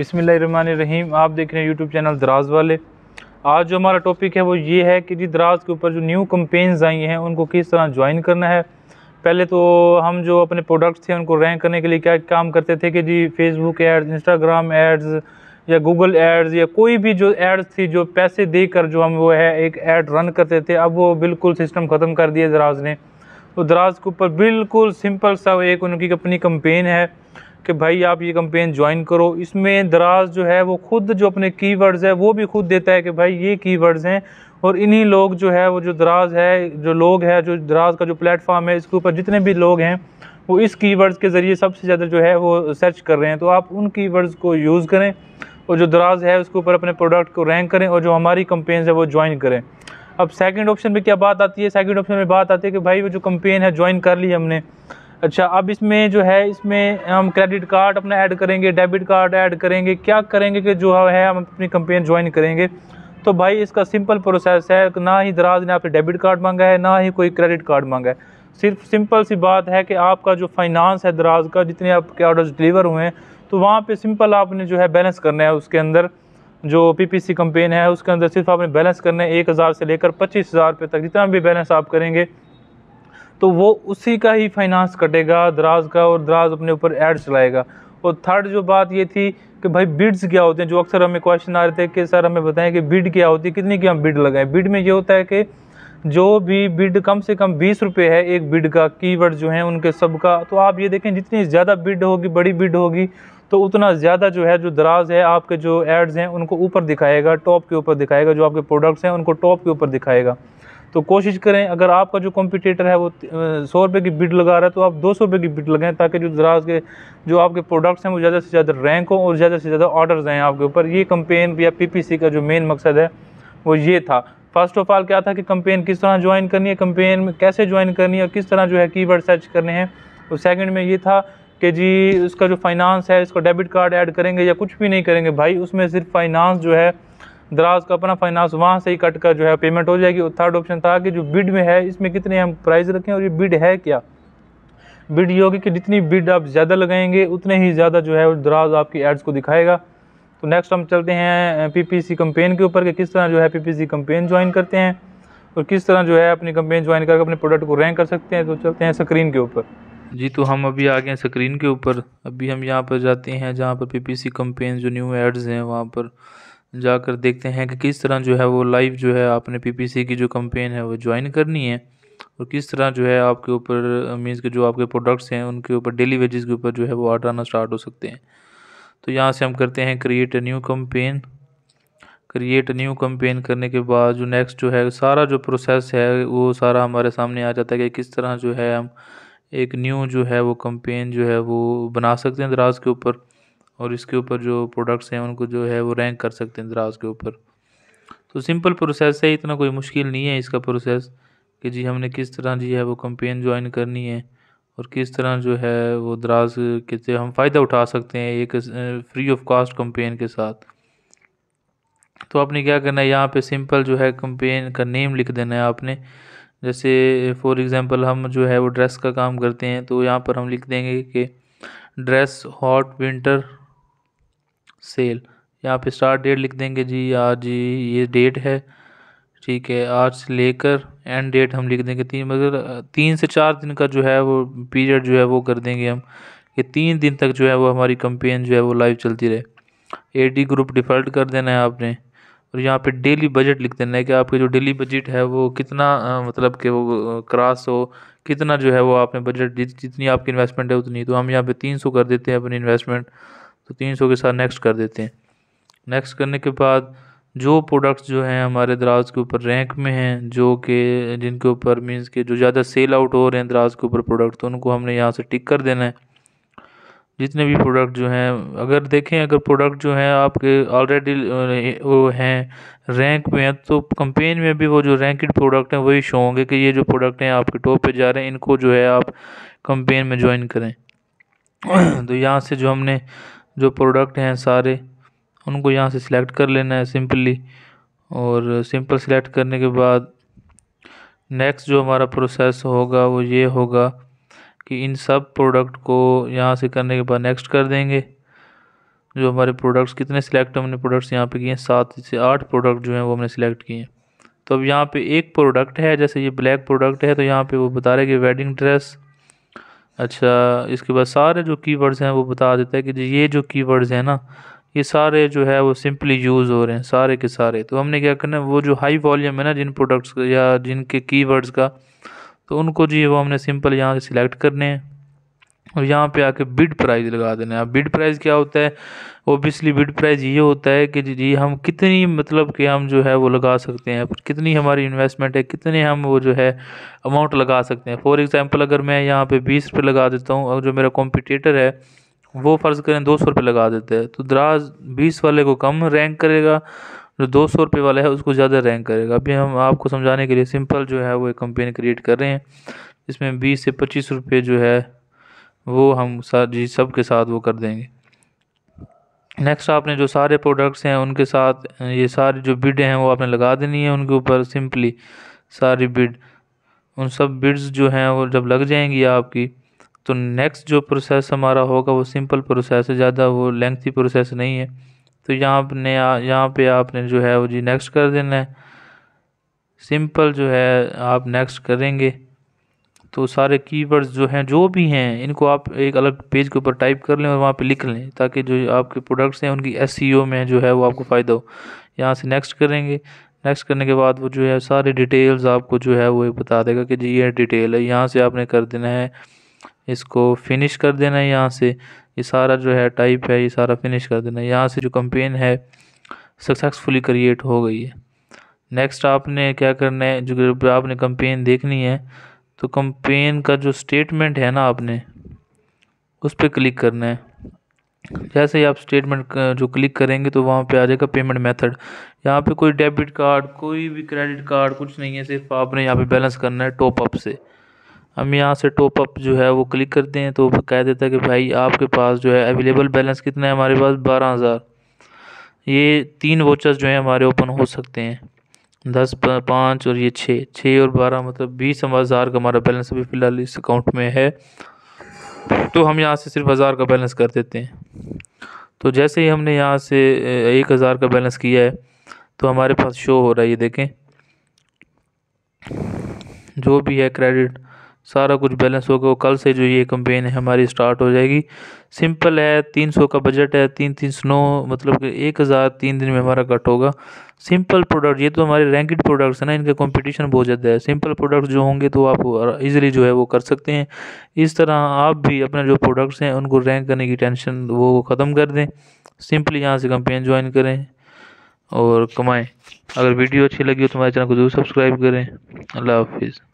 रहीम आप देख रहे हैं यूट्यूब चैनल दराज वाले आज जो हमारा टॉपिक है वो ये है कि जी दराज के ऊपर जो न्यू कम्पेन्स आई हैं उनको किस तरह ज्वाइन करना है पहले तो हम जो अपने प्रोडक्ट्स थे उनको रैंक करने के लिए क्या काम करते थे कि जी फेसबुक एड्स इंस्टाग्राम एड्स या गूगल एड्स या कोई भी जो एड्स थी जो पैसे देकर जो हम वो है एक ऐड रन करते थे अब वो बिल्कुल सिस्टम ख़त्म कर दिया दराज ने तो दराज के ऊपर बिल्कुल सिंपल सा एक उनकी अपनी कम्पेन है कि भाई आप ये कंपेन ज्वाइन करो इसमें दराज जो है वो खुद जो अपने कीवर्ड्स है वो भी खुद देता है कि भाई ये कीवर्ड्स हैं और इन्हीं लोग जो है वो जो दराज है जो लोग है जो दराज का जो प्लेटफॉर्म है इसके ऊपर जितने भी लोग हैं वो इस कीवर्ड्स के ज़रिए सबसे ज़्यादा जो है वो सर्च कर रहे हैं तो आप उन कीवर्ड्स को यूज़ करें और जो दराज है उसके ऊपर अपने प्रोडक्ट को रैंक करें और जो हमारी कंपेन्स है वो ज्वाइन करें अब सेकंड ऑप्शन में क्या बात आती है सेकंड ऑप्शन में बात आती है कि भाई वो जो कंपेन है ज्वाइन कर ली हमने अच्छा अब इसमें जो है इसमें हम क्रेडिट कार्ड अपना ऐड करेंगे डेबिट कार्ड ऐड करेंगे क्या करेंगे कि जो है हम अपनी कंपेन ज्वाइन करेंगे तो भाई इसका सिंपल प्रोसेस है ना ही दराज ने आपसे डेबिट कार्ड मांगा है ना ही कोई क्रेडिट कार्ड मांगा है सिर्फ सिंपल सी बात है कि आपका जो फाइनेंस है दराज का जितने आपके ऑर्डर्स डिलीवर हुए हैं तो वहाँ पे सिंपल आपने जो है बैलेंस करना है उसके अंदर जो पीपीसी कंपेन है उसके अंदर सिर्फ आपने बैलेंस करना है एक हज़ार से लेकर पच्चीस हज़ार रुपये तक जितना भी बैलेंस आप करेंगे तो वो उसी का ही फाइनेंस कटेगा दराज का और दराज अपने ऊपर एड चलाएगा और थर्ड जो बात ये थी कि भाई बिड्स क्या होते हैं जो अक्सर हमें क्वेश्चन आ रहे थे कि सर हमें बताएं कि बिड क्या होती है कितने की हम बिड लगाएं बिड में ये होता है कि जो भी बिड कम से कम बीस रुपये है एक बिड का कीवर्ड जो है उनके सब का तो आप ये देखें जितनी ज़्यादा बिड होगी बड़ी बिड होगी तो उतना ज़्यादा जो है जो दराज है आपके जो एड्स हैं उनको ऊपर दिखाएगा टॉप के ऊपर दिखाएगा जो आपके प्रोडक्ट्स हैं उनको टॉप के ऊपर दिखाएगा तो कोशिश करें अगर आपका जो कॉम्पिटिटर है वो सौ रुपये की बिड लगा रहा है तो आप दो सौ रुपये की बिड लगाएं ताकि जो दराज के जो आपके प्रोडक्ट्स हैं वो ज़्यादा से ज़्यादा रैंक हो और ज़्यादा से ज़्यादा ऑर्डर्स आएँ आपके ऊपर ये कंपेन या पी का जो मेन मकसद है वो ये था फर्स्ट ऑफ ऑल क्या था कि कंपेन किस तरह ज्वाइन करनी है कंपेन में कैसे ज्वाइन करनी है और किस तरह जो है कीवर्ड सर्च करने हैं और सेकंड में ये था कि जी उसका जो फाइनेंस है इसको डेबिट कार्ड ऐड करेंगे या कुछ भी नहीं करेंगे भाई उसमें सिर्फ फाइनेंस जो है दराज का अपना फाइनेंस वहाँ से ही कट कर जो है पेमेंट हो जाएगी और थर्ड ऑप्शन था कि जो बिड में है इसमें कितने हम प्राइस रखें और ये बिड है क्या बिड ये होगी कि जितनी बिड आप ज़्यादा लगाएंगे उतने ही ज़्यादा जो है दराज आपकी एड्स को दिखाएगा तो नेक्स्ट हम चलते हैं सी कम्पेन के ऊपर कि किस तरह जो है सी कम्पेन ज्वाइन करते हैं और किस तरह जो है अपनी कंपेन ज्वाइन करके अपने प्रोडक्ट को रैंक कर सकते हैं तो चलते हैं स्क्रीन के ऊपर जी तो हम अभी आ गए हैं स्क्रीन के ऊपर अभी हम यहाँ पर जाते हैं जहाँ पर पीपीसी कंपेन जो न्यू एड्स हैं वहाँ पर जाकर देखते हैं कि किस तरह जो है वो लाइव जो है आपने पीपीसी की जो कंपेन है वो ज्वाइन करनी है और किस तरह जो है आपके ऊपर मीन्स uh, के जो आपके प्रोडक्ट्स हैं उनके ऊपर डेली वेजेस के ऊपर जो है वो आर्डर आना स्टार्ट हो सकते हैं तो यहाँ से हम करते हैं create a new campaign create new campaign करने के बाद जो नेक्स्ट जो है सारा जो प्रोसेस है वो सारा हमारे सामने आ जाता है कि किस तरह जो है हम एक न्यू जो है वो कंपेन जो है वो बना सकते हैं दराज के ऊपर और इसके ऊपर जो प्रोडक्ट्स हैं उनको जो है वो रैंक कर सकते हैं दराज के ऊपर तो सिंपल प्रोसेस है इतना कोई मुश्किल नहीं है इसका प्रोसेस कि जी हमने किस तरह जी है वो कंपेन ज्वाइन करनी है और किस तरह जो है वो दराज के से हम फ़ायदा उठा सकते हैं एक फ्री ऑफ कॉस्ट कंपेन के साथ तो आपने क्या करना है यहाँ पे सिंपल जो है कंपेन का नेम लिख देना है आपने जैसे फॉर एग्ज़ाम्पल हम जो है वो ड्रेस का काम करते हैं तो यहाँ पर हम लिख देंगे कि ड्रेस हॉट विंटर सेल यहाँ पे स्टार्ट डेट लिख देंगे जी आज ये डेट है ठीक है आज से लेकर एंड डेट हम लिख देंगे तीन मगर तीन से चार दिन का जो है वो पीरियड जो है वो कर देंगे हम कि तीन दिन तक जो है वो हमारी कंपेन जो है वो लाइव चलती रहे एडी ग्रुप डिफ़ॉल्ट कर देना है आपने और यहाँ पे डेली बजट लिख देना है कि आपके जो डेली बजट है वो कितना मतलब कि वो क्रॉस हो कितना जो है वो आपने बजट जितनी आपकी इन्वेस्टमेंट है उतनी तो हम यहाँ पे तीन सौ कर देते हैं अपनी इन्वेस्टमेंट तो तीन सौ के साथ नेक्स्ट कर देते हैं नेक्स्ट करने के बाद जो प्रोडक्ट्स जो हैं हमारे दराज के ऊपर रैंक में हैं जो कि जिनके ऊपर मींस के जो ज़्यादा सेल आउट हो रहे हैं दराज के ऊपर प्रोडक्ट तो उनको हमने यहाँ से टिक कर देना है जितने भी प्रोडक्ट जो हैं अगर देखें अगर प्रोडक्ट जो हैं आपके ऑलरेडी वो हैं रैंक में हैं तो कंपेन में भी वो जो रैंकड प्रोडक्ट हैं वही शो होंगे कि ये जो प्रोडक्ट हैं आपके टॉप पे जा रहे हैं इनको जो है आप कंपेन में ज्वाइन करें तो यहाँ से जो हमने जो प्रोडक्ट हैं सारे उनको यहाँ से सिलेक्ट कर लेना है सिंपली और सिंपल सिलेक्ट करने के बाद नेक्स्ट जो हमारा प्रोसेस होगा वो ये होगा कि इन सब प्रोडक्ट को यहाँ से करने के बाद नेक्स्ट कर देंगे जो हमारे प्रोडक्ट्स कितने सिलेक्ट हमने प्रोडक्ट्स यहाँ पे किए हैं सात से आठ प्रोडक्ट जो हैं वो हमने सिलेक्ट किए हैं तो अब यहाँ पे एक प्रोडक्ट है जैसे ये ब्लैक प्रोडक्ट है तो यहाँ पे वो बता रहे कि वेडिंग ड्रेस अच्छा इसके बाद सारे जो कीवर्ड्स हैं वो बता देता है कि ये जो कीवर्ड्स हैं ना ये सारे जो है वो सिंपली यूज़ हो रहे हैं सारे के सारे तो हमने क्या करना है वो जो हाई वॉल्यूम है ना जिन प्रोडक्ट्स या जिनके कीवर्ड्स का तो उनको जी वो हमने सिंपल यहाँ से सिलेक्ट करने हैं और यहाँ पे आके बिड प्राइस लगा देना है अब बिड प्राइस क्या होता है ओबियसली बिड प्राइस ये होता है कि जी हम कितनी मतलब कि हम जो है वो लगा सकते हैं कितनी हमारी इन्वेस्टमेंट है कितने हम वो जो है अमाउंट लगा सकते हैं फॉर एग्ज़ाम्पल अगर मैं यहाँ पे बीस रुपये लगा देता हूँ और जो मेरा कॉम्पिटेटर है वो फ़र्ज़ करें दो सौ रुपये लगा देते हैं तो दराज बीस वाले को कम रैंक करेगा जो दो सौ रुपये वाला है उसको ज़्यादा रैंक करेगा अभी हम आपको समझाने के लिए सिंपल जो है वो एक कंपेन क्रिएट कर रहे हैं इसमें बीस से पच्चीस रुपये जो है वो हम जी सब के साथ वो कर देंगे नेक्स्ट आपने जो सारे प्रोडक्ट्स हैं उनके साथ ये सारी जो बिड हैं वो आपने लगा देनी है उनके ऊपर सिंपली सारी बिड उन सब बिड्स जो हैं वो जब लग जाएंगी आपकी तो नेक्स्ट जो प्रोसेस हमारा होगा वो सिंपल प्रोसेस है ज़्यादा वो लेंथी प्रोसेस नहीं है तो यहाँ आपने यहाँ पे आपने जो है वो जी नेक्स्ट कर देना है सिंपल जो है आप नेक्स्ट करेंगे तो सारे कीवर्ड्स जो हैं जो भी हैं इनको आप एक अलग पेज के ऊपर टाइप कर लें और वहाँ पे लिख लें ताकि जो आपके प्रोडक्ट्स हैं उनकी एस e में जो है वो आपको फ़ायदा हो यहाँ से नेक्स्ट करेंगे नेक्स्ट करने के बाद वो जो है सारे डिटेल्स आपको जो है वो बता देगा कि जी ये डिटेल है यहाँ से आपने कर देना है इसको फिनिश कर देना है यहाँ से ये सारा जो है टाइप है ये सारा फिनिश कर देना है यहाँ से जो कंपेन है सक्सेसफुली क्रिएट हो गई है नेक्स्ट आपने क्या करना है जो आपने कंपेन देखनी है तो कंपेन का जो स्टेटमेंट है ना आपने उस पर क्लिक करना है जैसे ही आप स्टेटमेंट जो क्लिक करेंगे तो वहाँ पे आ जाएगा पेमेंट मेथड यहाँ पे कोई डेबिट कार्ड कोई भी क्रेडिट कार्ड कुछ नहीं है सिर्फ आपने यहाँ पे बैलेंस करना है टॉप अप से हम यहाँ से टॉप अप जो है वो क्लिक करते हैं तो कह देता है कि भाई आपके पास जो है अवेलेबल बैलेंस कितना है हमारे पास बारह हज़ार ये तीन वोचर्स जो हैं हमारे ओपन हो सकते हैं दस पाँच और ये छः छः और बारह मतलब बीस हज़ार का हमारा बैलेंस अभी फ़िलहाल इस अकाउंट में है तो हम यहाँ से सिर्फ हज़ार का बैलेंस कर देते हैं तो जैसे ही हमने यहाँ से एक हज़ार का बैलेंस किया है तो हमारे पास शो हो रहा है ये देखें जो भी है क्रेडिट सारा कुछ बैलेंस होगा कल से जो ये कंपेन है हमारी स्टार्ट हो जाएगी सिंपल है तीन सौ का बजट है तीन तीन सौ नौ मतलब कि एक हज़ार तीन दिन में हमारा कट होगा सिंपल प्रोडक्ट ये तो हमारे रैंकड प्रोडक्ट्स हैं ना इनका कंपटीशन बहुत ज़्यादा है सिंपल प्रोडक्ट्स जो होंगे तो आप इजीली जो है वो कर सकते हैं इस तरह आप भी अपने जो प्रोडक्ट्स हैं उनको रैंक करने की टेंशन वो ख़त्म कर दें सिंपली यहाँ से कंपेन ज्वाइन करें और कमाएँ अगर वीडियो अच्छी लगी हो तो हमारे चैनल को ज़रूर सब्सक्राइब करें अल्लाह हाफिज़